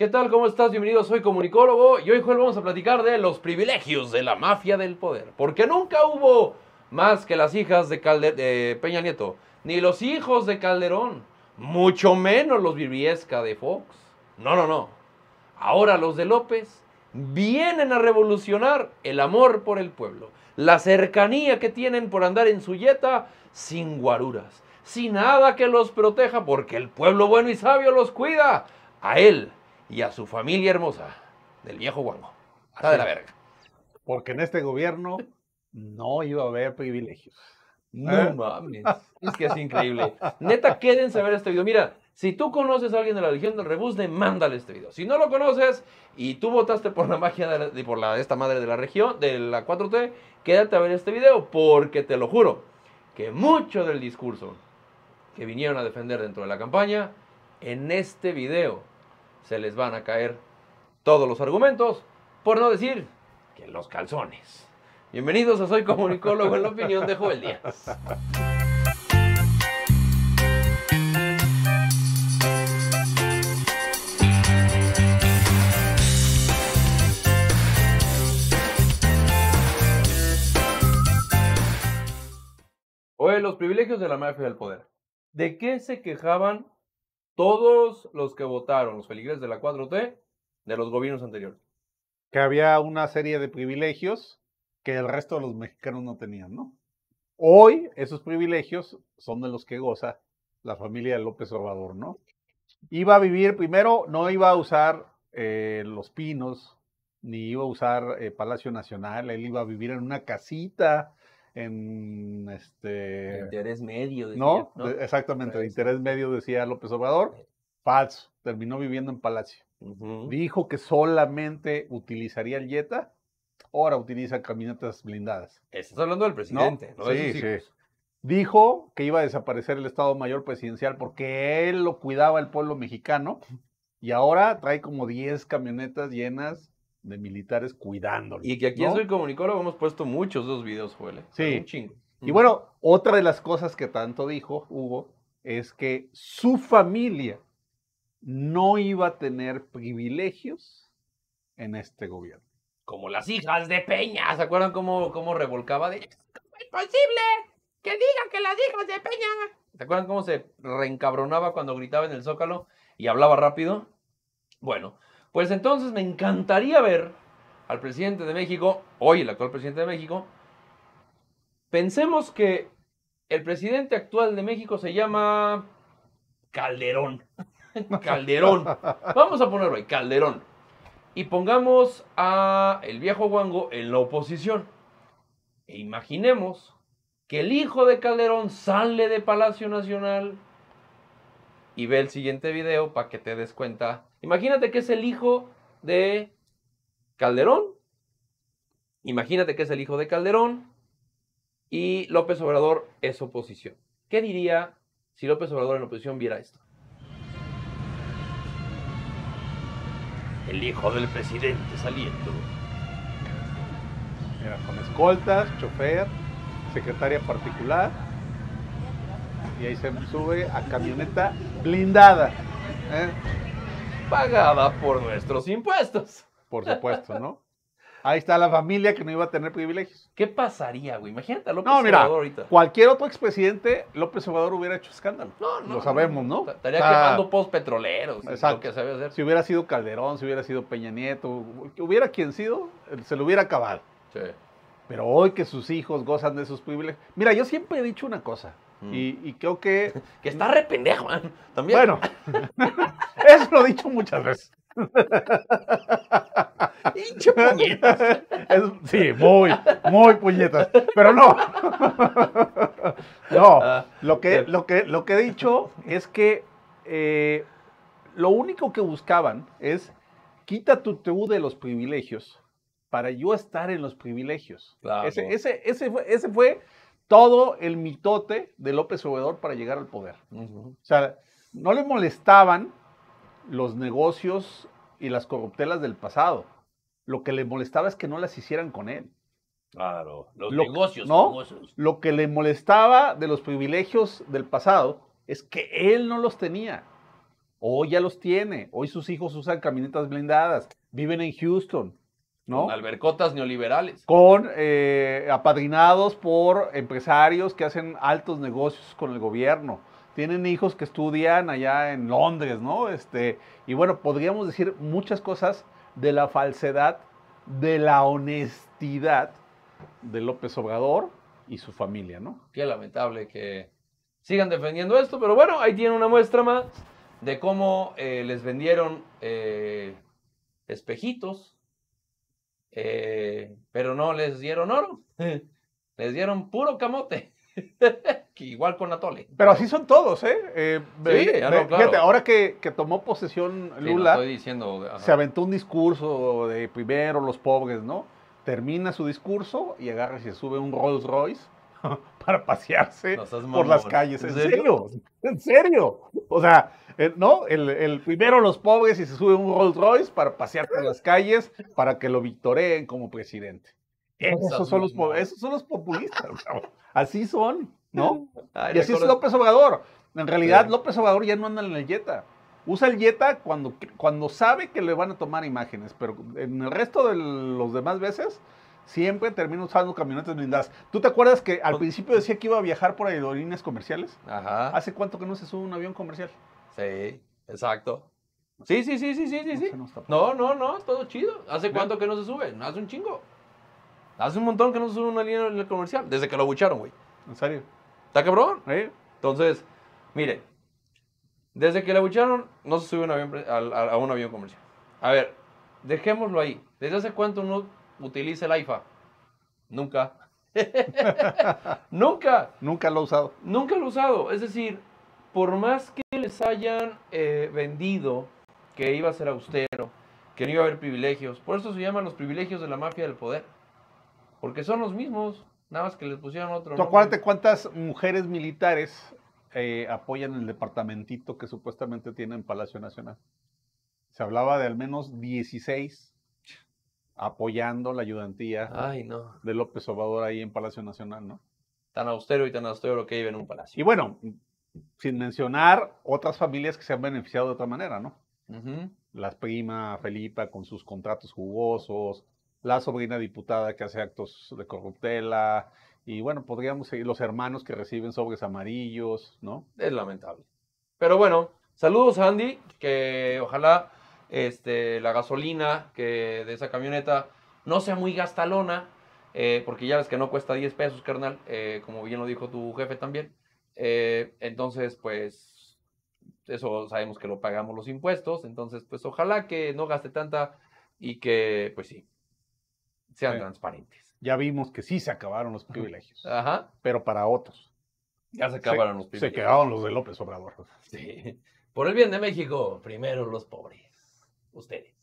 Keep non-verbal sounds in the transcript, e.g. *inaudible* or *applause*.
¿Qué tal? ¿Cómo estás? Bienvenido, soy comunicólogo y hoy Joel, vamos a platicar de los privilegios de la mafia del poder. Porque nunca hubo más que las hijas de, Peña Nieto, ni los hijos de Calderón, mucho menos los Viviesca de Fox. No, no, no. Ahora los de López vienen a revolucionar el amor por el pueblo, la cercanía que tienen por andar en su yeta sin guaruras, sin nada que los proteja, porque el pueblo bueno y sabio los cuida. A él y a su familia hermosa del viejo guango. Hasta de la verga. Porque en este gobierno no iba a haber privilegios. No ¿Eh? mames. Es que es increíble. Neta, quédense a ver este video. Mira, si tú conoces a alguien de la Legión del Rebus, mándale este video. Si no lo conoces y tú votaste por la magia por la, de esta madre de la región, de la 4T, quédate a ver este video porque te lo juro que mucho del discurso que vinieron a defender dentro de la campaña, en este video se les van a caer todos los argumentos, por no decir que los calzones. Bienvenidos a Soy Comunicólogo en la opinión de Joel Díaz. Oye, los privilegios de la mafia del poder. ¿De qué se quejaban todos los que votaron, los feligreses de la 4T, de los gobiernos anteriores. Que había una serie de privilegios que el resto de los mexicanos no tenían, ¿no? Hoy esos privilegios son de los que goza la familia de López Obrador, ¿no? Iba a vivir, primero, no iba a usar eh, los pinos, ni iba a usar eh, Palacio Nacional, él iba a vivir en una casita en este... interés medio. ¿no? exactamente, el pues, interés medio decía López Obrador. Eh. Falso, terminó viviendo en Palacio. Dijo que solamente utilizaría el ahora utiliza camionetas blindadas. Estás hablando del presidente, ¿no? Sí, sí. Dijo que iba a desaparecer el Estado Mayor Presidencial porque él lo cuidaba el pueblo mexicano y ahora trae como 10 camionetas llenas de militares cuidándolo. Y que aquí en Soy Comunicólogo hemos puesto muchos dos videos, Joel. ¿eh? Sí. Un chingo. Y bueno, otra de las cosas que tanto dijo Hugo es que su familia no iba a tener privilegios en este gobierno. Como las hijas de Peña. ¿Se acuerdan cómo, cómo revolcaba de ellas? es posible que digan que las hijas de Peña? ¿Se acuerdan cómo se reencabronaba cuando gritaba en el zócalo y hablaba rápido? Bueno, pues entonces me encantaría ver al presidente de México, hoy el actual presidente de México, pensemos que el presidente actual de México se llama Calderón. *laughs* Calderón. Vamos a ponerlo ahí, Calderón. Y pongamos a el viejo Guango en la oposición. E imaginemos que el hijo de Calderón sale de Palacio Nacional y ve el siguiente video para que te des cuenta Imagínate que es el hijo de Calderón. Imagínate que es el hijo de Calderón y López Obrador es oposición. ¿Qué diría si López Obrador en oposición viera esto? El hijo del presidente saliendo. Mira, con escoltas, chofer, secretaria particular. Y ahí se sube a camioneta blindada. ¿eh? pagada por nuestros impuestos. Por supuesto, ¿no? Ahí está la familia que no iba a tener privilegios. ¿Qué pasaría, güey? Imagínate a López no, mira, ahorita. Cualquier otro expresidente, López Obrador hubiera hecho escándalo. No, no. Lo sabemos, ¿no? Estaría quemando pozos petroleros. Exacto. Si hubiera sido Calderón, si hubiera sido Peña Nieto, hubiera quien sido, eh, se lo hubiera acabado. Sí. Pero hoy que sus hijos gozan de sus privilegios. Mira, yo siempre he dicho una cosa. Mm. Y, creo que. *laughs* que está re pendejo, También. Bueno. *laughs* Eso lo he dicho muchas veces. puñetas. sí, muy, muy puñetas. Pero no. No, ah, lo que, lo que, lo que he dicho es que eh, lo único que buscaban es quita tu tú de los privilegios para yo estar en los privilegios. Ese, ese, fue, todo el mitote de López Obrador para llegar al poder. O sea, no le molestaban los negocios y las corruptelas del pasado. Lo que le molestaba es que no las hicieran con él. Claro, los negocios, ¿no? Lo que le molestaba de los privilegios del pasado es que él no los tenía. Hoy ya los tiene. Hoy sus hijos usan camionetas blindadas. Viven en Houston. ¿no? Con albercotas neoliberales. Con eh, apadrinados por empresarios que hacen altos negocios con el gobierno tienen hijos que estudian allá en Londres, ¿no? Este, y bueno, podríamos decir muchas cosas de la falsedad, de la honestidad de López Obrador y su familia, ¿no? Qué lamentable que sigan defendiendo esto, pero bueno, ahí tienen una muestra más de cómo eh, les vendieron eh, espejitos, eh, pero no les dieron oro, *laughs* les dieron puro camote. *laughs* igual con Atole. Pero así son todos, ¿eh? eh sí, ah, claro. ahora que, tomó posesión Lula, se aventó un discurso de primero los pobres, ¿no? Termina su discurso y agarra y se sube un Rolls Royce *laughs* para pasearse por las calles. ¿En, serio? ¿En serio? O sea, eh, ¿no? El, primero los pobres y se sube un Rolls Royce para pasear por las calles para que lo victoreen como presidente. Esos son los, esos son los populistas. Así son. ¿no? *laughs* Ah, y así es López Obrador. En realidad, López Obrador ya no anda en el Jetta. Usa el Jetta cuando, cuando sabe que le van a tomar imágenes, pero en el resto de los demás veces siempre termina usando camionetas blindadas. ¿Tú te acuerdas que al pues principio decía que iba a viajar por aerolíneas comerciales? Ajá. ¿Hace cuánto que no se sube un avión comercial? Sí, exacto. Sí, sí, sí, sí, sí, sí. No, no, no, todo chido. ¿Hace cuánto que no se sube? Hace un chingo. Hace un montón que no se sube una línea comercial, desde que lo bucharon, güey. ¿En serio? Está cabrón. Entonces, mire, desde que le bucharon, no se subió a, un avión comercial. A ver, dejémoslo ahí. ¿Desde hace cuánto no utiliza el IFA? Nunca. *laughs* Nunca. Nunca lo ha usado. Nunca lo ha usado. Es decir, por más que les hayan eh, vendido que iba a ser austero, que no iba a haber privilegios, por eso se llaman los privilegios de la mafia del poder. Porque son los mismos. Nada más que les pusieron otro. ¿Tú acuérdate cuántas mujeres militares eh, apoyan el departamentito que supuestamente tiene en Palacio Nacional? Se hablaba de al menos 16 apoyando la ayudantía de López Obrador ahí en Palacio Nacional, ¿no? Tan austero y tan austero lo que vive en un palacio. Y bueno, sin mencionar otras familias que se han beneficiado de otra manera, ¿no? Las prima Felipa con sus contratos jugosos, la sobrina diputada que hace actos de corruptela, y bueno, podríamos seguir los hermanos que reciben sobres amarillos, ¿no? Es lamentable. Pero bueno, saludos Andy, que ojalá este, la gasolina que de esa camioneta no sea muy gastalona, eh, porque ya ves que no cuesta 10 pesos, carnal, eh, como bien lo dijo tu jefe también. Eh, entonces, pues, eso sabemos que lo pagamos los impuestos, entonces, pues, ojalá que no gaste tanta y que, pues sí, sean transparentes. Ya vimos que sí se acabaron los privilegios. *laughs* Ajá. Pero para otros. Ya se acabaron los privilegios. Se quedaron los de López Obrador. Sí. Por el bien de México, primero los pobres. Ustedes.